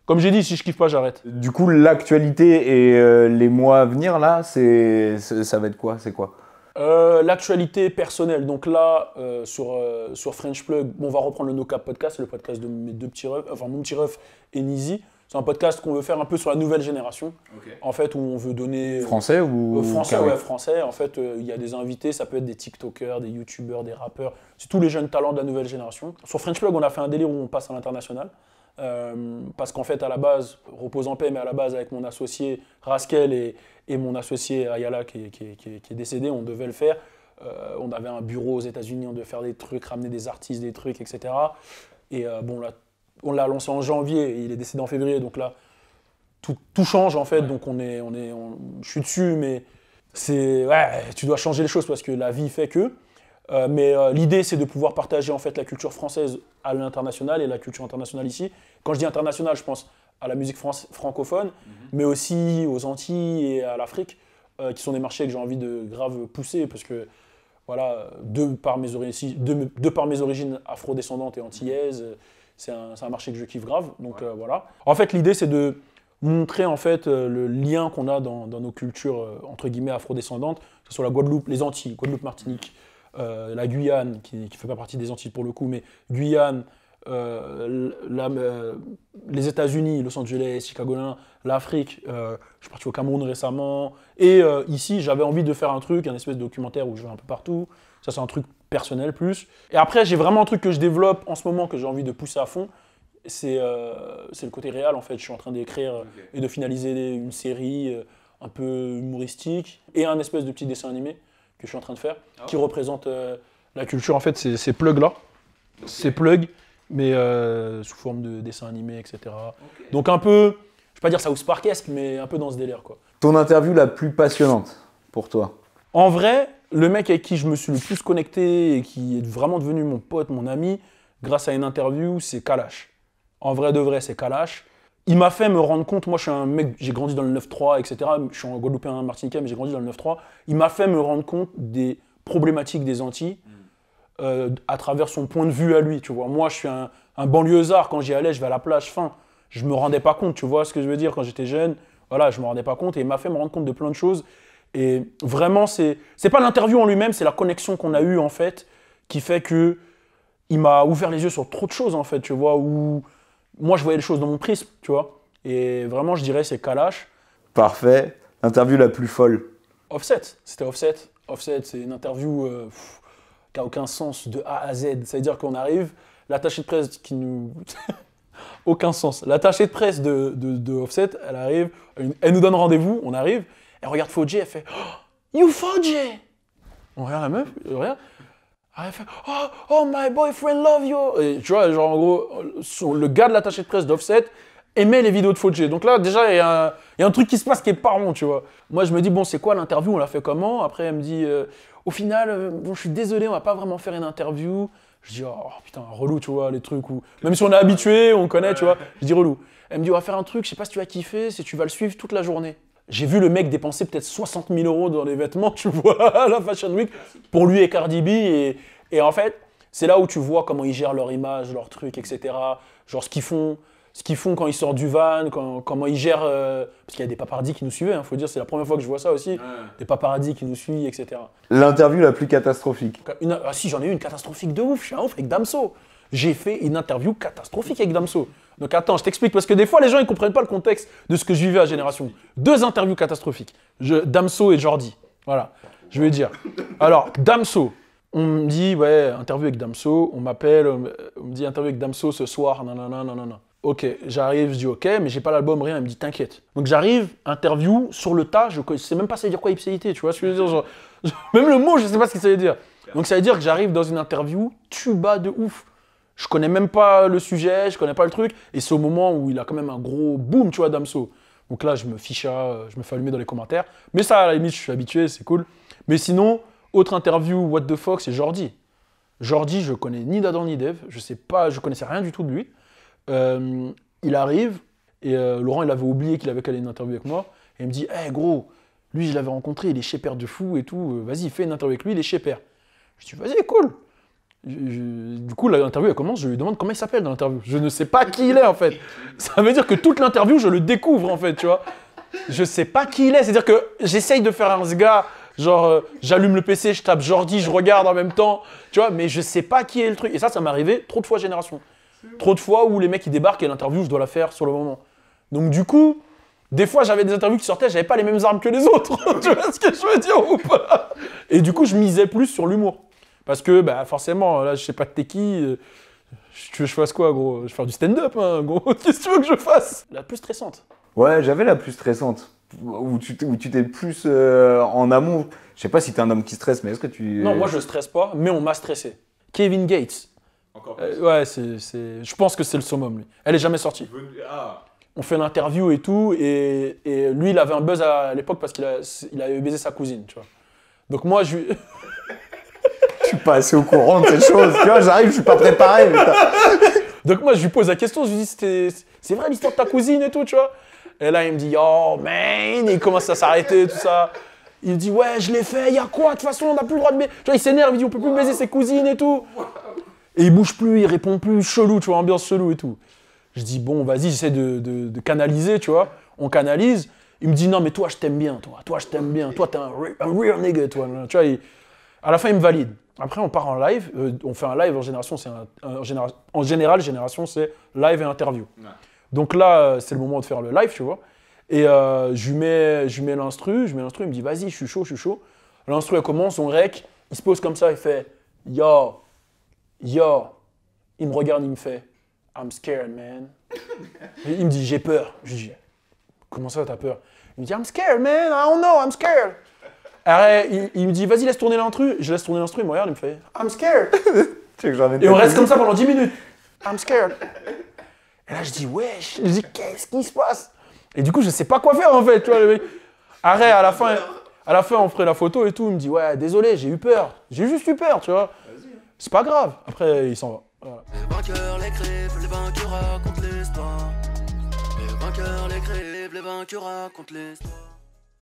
comme j'ai dit, si je kiffe pas, j'arrête. Du coup, l'actualité et euh, les mois à venir là, c'est ça va être quoi C'est quoi euh, L'actualité personnelle. Donc là, sur, sur French Plug, on va reprendre le No Cap podcast, le podcast de mes deux petits refs, enfin mon petit ref et Nizi. C'est un podcast qu'on veut faire un peu sur la nouvelle génération. En fait, où on veut donner. Euh, français ou. Euh, français, ouais, français. En fait, euh, il y a des invités, ça peut être des TikTokers, des YouTubers, des rappeurs. C'est tous les jeunes talents de la nouvelle génération. Sur French Plug, on a fait un délire où on passe à l'international. parce qu'en fait, à la base, repose en paix, mais à la base, avec mon associé Raskel et, mon associé Ayala, qui, est décédé, on devait le faire. on avait un bureau aux États-Unis, on devait faire des trucs, ramener des artistes, des trucs, etc. Et bon, là, on l'a lancé en janvier et il est décédé en février. Donc là, tout, change en fait. Donc on est, on est, on, je suis dessus, mais c'est, ouais, tu dois changer les choses parce que la vie fait que. Euh, mais euh, l'idée, c'est de pouvoir partager en fait la culture française à l'international et la culture internationale ici. Quand je dis international, je pense à la musique francophone, mhm. mais aussi aux Antilles et à l'Afrique, euh, qui sont des marchés que j'ai envie de grave pousser parce que voilà, deux par mes, origines, par mes origines afro-descendantes et antillaises, c'est un, marché que je kiffe grave. Donc euh, voilà. En fait, l'idée, c'est de montrer en fait euh, le lien qu'on a dans, nos cultures euh, entre guillemets afrodescendantes, que ce soit la Guadeloupe, les Antilles, Guadeloupe, Martinique, la Guyane, qui ne fait pas partie des Antilles pour le coup, mais Guyane, la, les États-Unis, Los Angeles, Chicago, l'Afrique. je suis parti au Cameroun récemment. Et ici, j'avais envie de faire un truc, un espèce de documentaire où je vais un peu partout. Ça, c'est un truc personnel plus. Et après, j'ai vraiment un truc que je développe en ce moment, que j'ai envie de pousser à fond. C'est euh, le côté réel, en fait. Je suis en train d'écrire euh, et de finaliser une série euh, un peu humoristique et un espèce de petit dessin animé que je suis en train de faire, ah qui représente euh, la culture, en fait, ces plugs-là. Ces plugs, mais sous forme de dessin animé, etc. Donc un peu, je vais pas dire ça ou Parkesque, mais un peu dans ce délire, quoi. Ton interview la plus passionnante pour toi En vrai, le mec avec qui je me suis le plus connecté et qui est vraiment devenu mon pote, mon ami, grâce à une interview, c'est Kalash. En vrai de vrai, c'est Kalash. Il m'a fait me rendre compte, moi je suis un mec, j'ai grandi dans le 9-3, etc. Je suis un Guadeloupéen Martinique, mais j'ai grandi dans le 9-3. Il m'a fait me rendre compte des problématiques des Antilles euh, à travers son point de vue à lui, tu vois. Moi je suis un, un banlieusard, quand j'y allais, je vais à la plage, fin. Je me rendais pas compte, tu vois ce que je veux dire, quand j'étais jeune. Voilà, je me rendais pas compte et il m'a fait me rendre compte de plein de choses. Et vraiment, c'est c'est pas l'interview en lui-même, c'est la connexion qu'on a eue en fait qui fait que il m'a ouvert les yeux sur trop de choses en fait, tu vois, où moi je voyais les choses dans mon prisme, tu vois. Et vraiment, je dirais c'est Kalash. Parfait. L'interview la plus folle. Offset, c'était Offset. Offset, c'est une interview euh, qui a aucun sens de A à Z. C'est-à-dire qu'on arrive, l'attaché de presse qui nous aucun sens. L'attachée de presse de, de, de, Offset, elle arrive, elle nous donne rendez-vous, on arrive, elle regarde Fauji, elle fait oh, You Fauji On regarde la meuf, euh, regarde. Ah, elle fait oh, oh, my boyfriend love you tu vois, genre en gros, le gars de l'attaché de presse d'Offset aimait les vidéos de Fauji. Donc là, déjà, il y, a un truc qui se passe qui est pas rond, tu vois. Moi, je me dis Bon, c'est quoi l'interview On l'a fait comment Après, elle me dit euh, Au final, euh, bon, je suis désolé, on va pas vraiment faire une interview. Je dis, oh putain, relou, tu vois, les trucs où. Même si on est habitué, on connaît, tu vois. Je dis relou. Elle me dit, on va faire un truc, je sais pas si tu vas kiffer, si tu vas le suivre toute la journée. J'ai vu le mec dépenser peut-être 60 000 euros dans les vêtements, tu vois, à la Fashion Week, pour lui et Cardi B. Et, et en fait, c'est là où tu vois comment ils gèrent leur image, leur truc, etc. Genre ce qu'ils font, ce qu'ils font quand ils sortent du van, comment ils gèrent. Euh, parce qu'il y a des papardis qui nous suivaient, il hein, faut dire, c'est la première fois que je vois ça aussi. Des papardis qui nous suivent, etc. L'interview la plus catastrophique. ah si, j'en ai eu une catastrophique de ouf, je suis un ouf avec Damso. J'ai fait une interview catastrophique avec Damso. Donc attends, je t'explique parce que des fois les gens ils comprennent pas le contexte de ce que je vivais à Génération. Deux interviews catastrophiques, je, Damso et Jordi. Voilà, je vais dire. Alors Damso, on me dit ouais interview avec Damso, on m'appelle, on me euh, dit interview avec Damso ce soir, non non. Ok, j'arrive, je dis ok, mais j'ai pas l'album, rien. Il me dit t'inquiète. Donc j'arrive, interview, sur le tas, je, sais même pas ça veut dire quoi tu vois ce que je veux dire Même le mot, je sais pas ce que ça veut dire. Donc ça veut dire que j'arrive dans une interview, tuba de ouf. Je connais même pas le sujet, je connais pas le truc. Et c'est au moment où il a quand même un gros boom, tu vois, Damso. Donc là, je me ficha, je me fais allumer dans les commentaires. Mais ça, à la limite, je suis habitué, c'est cool. Mais sinon, autre interview, What the Fox c'est Jordi. Jordi, je connais ni d'Adam ni d'Eve. Je sais pas, je connaissais rien du tout de lui. Euh, il arrive et euh, Laurent, il avait oublié qu'il avait calé une interview avec moi. Et il me dit, hé eh, gros, lui, je l'avais rencontré, il est chez Père de fou et tout. Euh, vas-y, fais une interview avec lui, il est chez Père. Je dis, vas-y, cool du coup, l'interview, elle commence, je lui demande comment il s'appelle dans l'interview. Je ne sais pas qui il est, en fait. Ça veut dire que toute l'interview, je le découvre, en fait, tu vois. Je sais pas qui il est. C'est-à-dire que j'essaye de faire un ce genre, euh, j'allume le PC, je tape Jordi, je regarde en même temps, tu vois, mais je sais pas qui est le truc. Et ça, ça m'est arrivé trop de fois, génération. Trop de fois où les mecs, ils débarquent et l'interview, je dois la faire sur le moment. Donc, du coup, des fois, j'avais des interviews qui sortaient, j'avais pas les mêmes armes que les autres. tu vois ce que je veux dire ou pas Et du coup, je misais plus sur l'humour. Parce que, bah, forcément, là, je sais pas de t'es qui. Euh, tu veux que je fasse quoi, gros Je vais faire du stand-up, hein, gros. Qu'est-ce que tu veux que je fasse La plus stressante. Ouais, j'avais la plus stressante. Où tu t'es plus euh, en amont. Je sais pas si t'es un homme qui stresse, mais est-ce que tu. Non, moi je stresse pas, mais on m'a stressé. Kevin Gates. Encore euh, plus. ouais, c'est. Je pense que c'est le summum, lui. Elle est jamais sortie. Ah. On fait l'interview et tout, et, lui, il avait un buzz à, l'époque parce qu'il avait baisé sa cousine, tu vois. Donc moi, je je suis pas assez au courant de ces chose Tu vois, j'arrive, je suis pas préparé. Donc moi, je lui pose la question, je lui dis, c'est vrai l'histoire de ta cousine et tout, tu vois. Et là, il me dit, oh man, il commence à s'arrêter, tout ça. Il me dit, ouais, je l'ai fait, il y a quoi De toute façon, on n'a plus le droit de baiser. Tu vois, il s'énerve, il dit, on peut plus baiser ses cousines et tout. Et il bouge plus, il répond plus, chelou, tu vois, ambiance chelou et tout. Je dis, bon, vas-y, j'essaie de, canaliser, tu vois. On canalise. Il me dit, non, mais toi, je t'aime bien, toi. Toi, je t'aime bien. Toi, t'es un, real nigga, toi. Tu vois, à la fin, il me valide. Après, on part en live. Euh, on fait un live en génération. C'est un, en général, génération, c'est live et interview. Donc là, euh, c'est le moment de faire le live, tu vois. Et euh, je lui mets, je l'instru, je mets l'instru. Il me dit, vas-y, je suis chaud, je suis chaud. L'instru, commence, on rec. Il se pose comme ça, il fait, yo, yo. Il me regarde, il me fait, I'm scared, man. il me dit, j'ai peur. Je dis, comment ça, t'as peur Il me dit, I'm scared, man. I don't know, I'm scared. Arrête, il, me dit, vas-y, laisse tourner l'intrus. Je laisse tourner l'instru, il me regarde, il me fait, I'm scared. Et on reste comme ça pendant 10 minutes. I'm scared. Et là, je dis, wesh, je dis, qu'est-ce qui se passe Et du coup, je sais pas quoi faire en fait, tu vois, le mec. Arrête, à la fin, à la fin, on ferait la photo et tout. Il me dit, ouais, désolé, j'ai eu peur. J'ai juste eu peur, tu vois. C'est pas grave. Après, il s'en va.